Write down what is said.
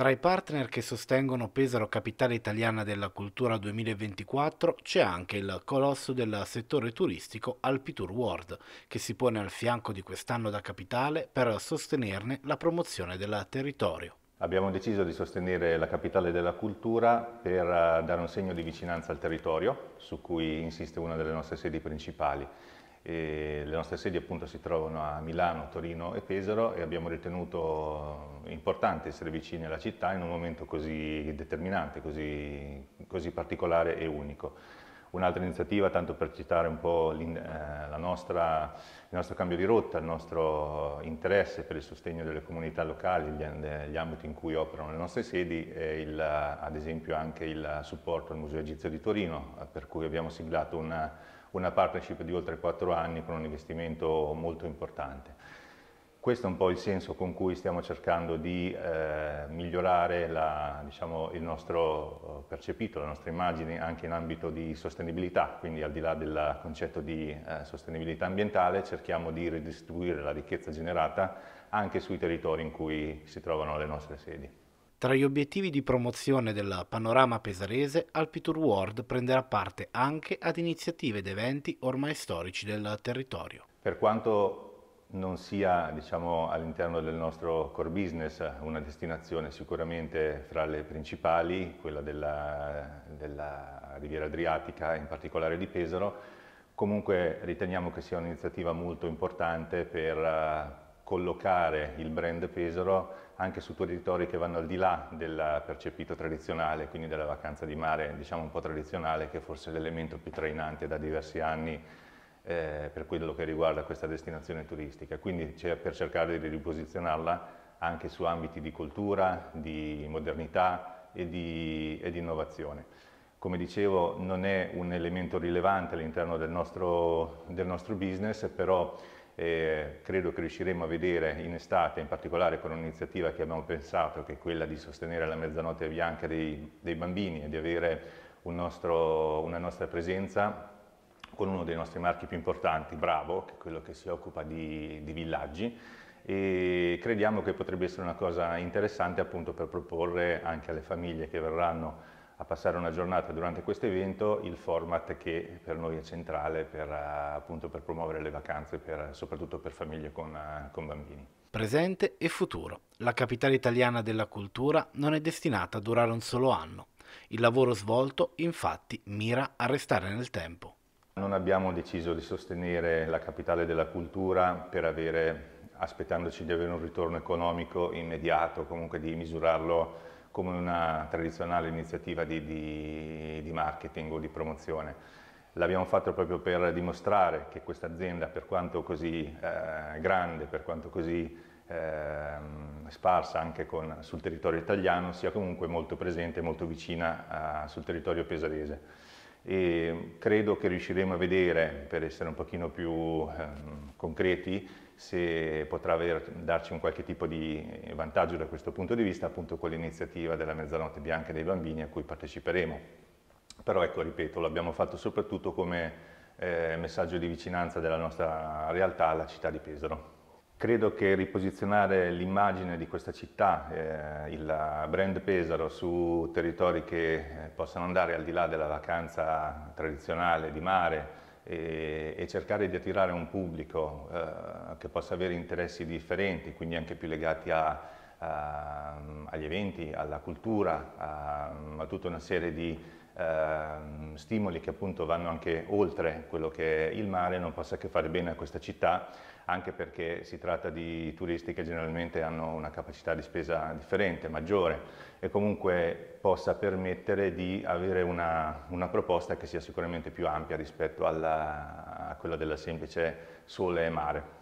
Tra i partner che sostengono Pesaro Capitale Italiana della Cultura 2024 c'è anche il colosso del settore turistico Alpitour World, che si pone al fianco di quest'anno da capitale per sostenerne la promozione del territorio. Abbiamo deciso di sostenere la capitale della cultura per eh, dare un segno di vicinanza al territorio, su cui insiste una delle nostre sedi principali. E le nostre sedi appunto si trovano a Milano, Torino e Pesaro e abbiamo ritenuto importante essere vicini alla città in un momento così determinante, così, così particolare e unico. Un'altra iniziativa, tanto per citare un po' eh, nostra, il nostro cambio di rotta, il nostro interesse per il sostegno delle comunità locali, gli, gli ambiti in cui operano le nostre sedi, è il, ad esempio anche il supporto al Museo Egizio di Torino, per cui abbiamo siglato una, una partnership di oltre quattro anni con un investimento molto importante. Questo è un po' il senso con cui stiamo cercando di eh, migliorare la, diciamo, il nostro eh, percepito, la nostra immagine anche in ambito di sostenibilità, quindi al di là del concetto di eh, sostenibilità ambientale cerchiamo di redistribuire la ricchezza generata anche sui territori in cui si trovano le nostre sedi. Tra gli obiettivi di promozione del panorama pesarese, Alpitour World prenderà parte anche ad iniziative ed eventi ormai storici del territorio. Per quanto non sia diciamo, all'interno del nostro core business una destinazione sicuramente fra le principali, quella della, della Riviera Adriatica, in particolare di Pesaro, comunque riteniamo che sia un'iniziativa molto importante per eh, collocare il brand Pesaro anche su territori che vanno al di là del percepito tradizionale, quindi della vacanza di mare diciamo un po' tradizionale che è forse l'elemento più trainante da diversi anni eh, per quello che riguarda questa destinazione turistica, quindi per cercare di riposizionarla anche su ambiti di cultura, di modernità e di, e di innovazione come dicevo non è un elemento rilevante all'interno del, del nostro, business, però eh, credo che riusciremo a vedere in estate, in particolare con un'iniziativa che abbiamo pensato, che è quella di sostenere la mezzanotte bianca dei, dei bambini e di avere un nostro, una nostra presenza con uno dei nostri marchi più importanti, Bravo, che è quello che si occupa di, di villaggi, e crediamo che potrebbe essere una cosa interessante appunto per proporre anche alle famiglie che verranno a passare una giornata durante questo evento il format che per noi è centrale per, appunto, per promuovere le vacanze, per, soprattutto per famiglie con, con bambini. Presente e futuro. La capitale italiana della cultura non è destinata a durare un solo anno. Il lavoro svolto infatti mira a restare nel tempo. Non abbiamo deciso di sostenere la capitale della cultura per avere, aspettandoci di avere un ritorno economico immediato, comunque di misurarlo come una tradizionale iniziativa di, di, di marketing o di promozione. L'abbiamo fatto proprio per dimostrare che questa azienda, per quanto così eh, grande, per quanto così eh, sparsa anche con, sul territorio italiano, sia comunque molto presente molto vicina eh, sul territorio pesarese e credo che riusciremo a vedere, per essere un pochino più ehm, concreti, se potrà aver, darci un qualche tipo di vantaggio da questo punto di vista, appunto con l'iniziativa della mezzanotte bianca dei bambini a cui parteciperemo. Però ecco, ripeto, l'abbiamo fatto soprattutto come eh, messaggio di vicinanza della nostra realtà alla città di Pesaro. Credo che riposizionare l'immagine di questa città, eh, il brand Pesaro, su territori che eh, possano andare al di là della vacanza tradizionale di mare e, e cercare di attirare un pubblico eh, che possa avere interessi differenti, quindi anche più legati a Ehm, agli eventi, alla cultura, a, ehm, a tutta una serie di ehm, stimoli che appunto vanno anche oltre quello che è il mare, non possa che fare bene a questa città, anche perché si tratta di turisti che generalmente hanno una capacità di spesa differente, maggiore, e comunque possa permettere di avere una, una proposta che sia sicuramente più ampia rispetto alla, a quella della semplice sole e mare.